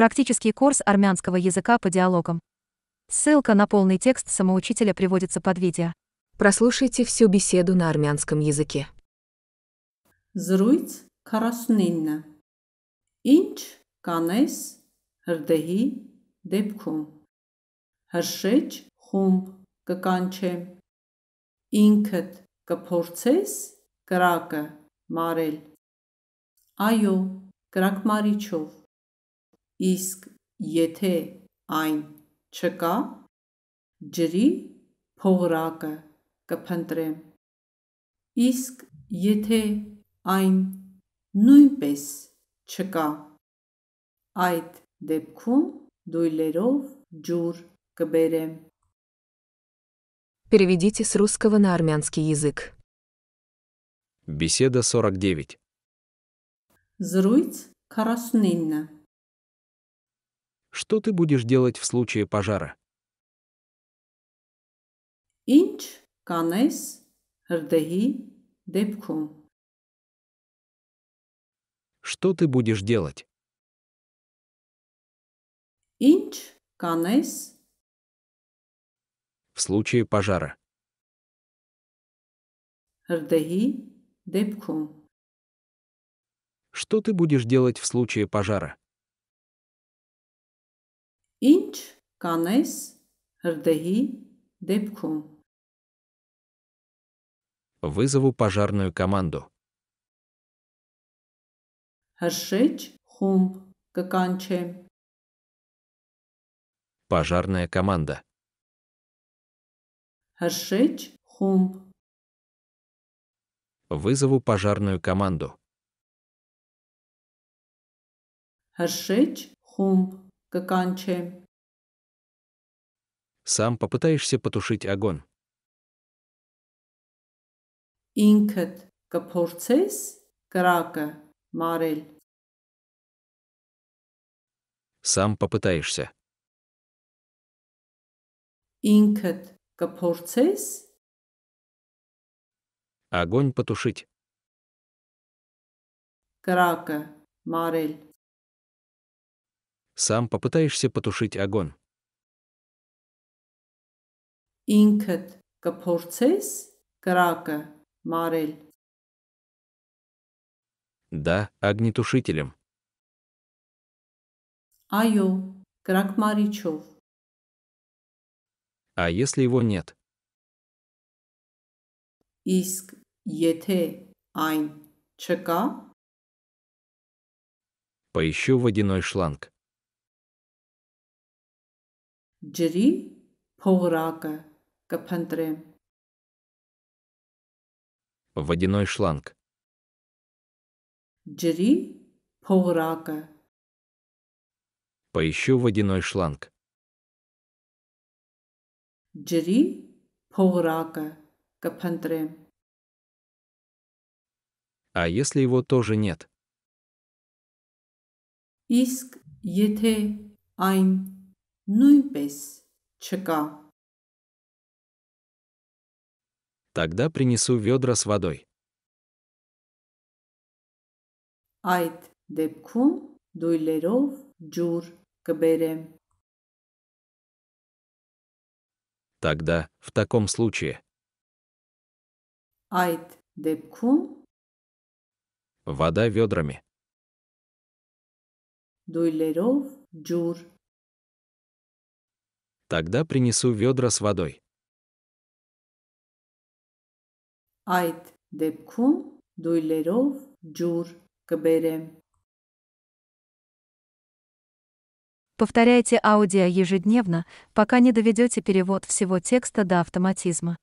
Практический курс армянского языка по диалогам. Ссылка на полный текст самоучителя приводится под видео. Прослушайте всю беседу на армянском языке. Զրույց 49 Ինչ կանես հրդեհի դեպքում Հրշեջ խումբ կկանչեմ Ինքդ կփորձես կրակը մարել Այո, կրակմարիչով Իսկ եթե այն չկա, ջրի փողրակը կփնտրեմ։ Իսկ եթե այն նույնպես չկա, այդ դեպքում դույլերով ջուր կբերեմ։ Переведите с русского на армянский язык. Беседа 49. Զրույց 49 Что ты будешь делать в случае пожара? Ինչ կանես հրդեհի դեպքում? Что ты будешь делать? Ինչ կանես в случае пожара? Հրդեհի դեպքում? Что ты будешь делать в случае пожара? Ինչ կանես հրդեհի դեպքում։ Вызову пожарную команду. Հրշեջ խումբ կկանչեմ։ Пожарная команда. Հրշեջ խումբ։ Вызову пожарную команду. Հրշեջ խումբ Каканче. Сам попытаешься потушить огонь. Ինքդ կփորձես կրակը մարել։ Сам попытаешься. Ինքդ կփորձես Огонь потушить. կրակը մարել։ сам попытаешься потушить огонь. Ինքդ կփորձես կրակը մարել։ Да, огнетушителем. Այո, կրակմարիչով։ А если его нет? Իսկ եթե այն չկա, Поищу водяной шланг. Ջրի փողրակը կփնտրեմ։ Водяной шланг. Ջրի փողրակը Поищу водяной шланг. Ջրի փողրակը կփնտրեմ։ А если его тоже нет? Իսկ եթե այն նույնպես չկա։ Тогда принесу ведра с водой. Այդ դեպքում դույլերով ջուր կբերեմ։ Тогда, в таком случае. Այդ դեպքում Вода ведрами. դույլերով ջուր Тогда принесу ведра с водой. Այդ դեպքում դույլերով ջուր կբերեմ։ Повторяйте аудио ежедневно, пока не доведете перевод всего текста до автоматизма.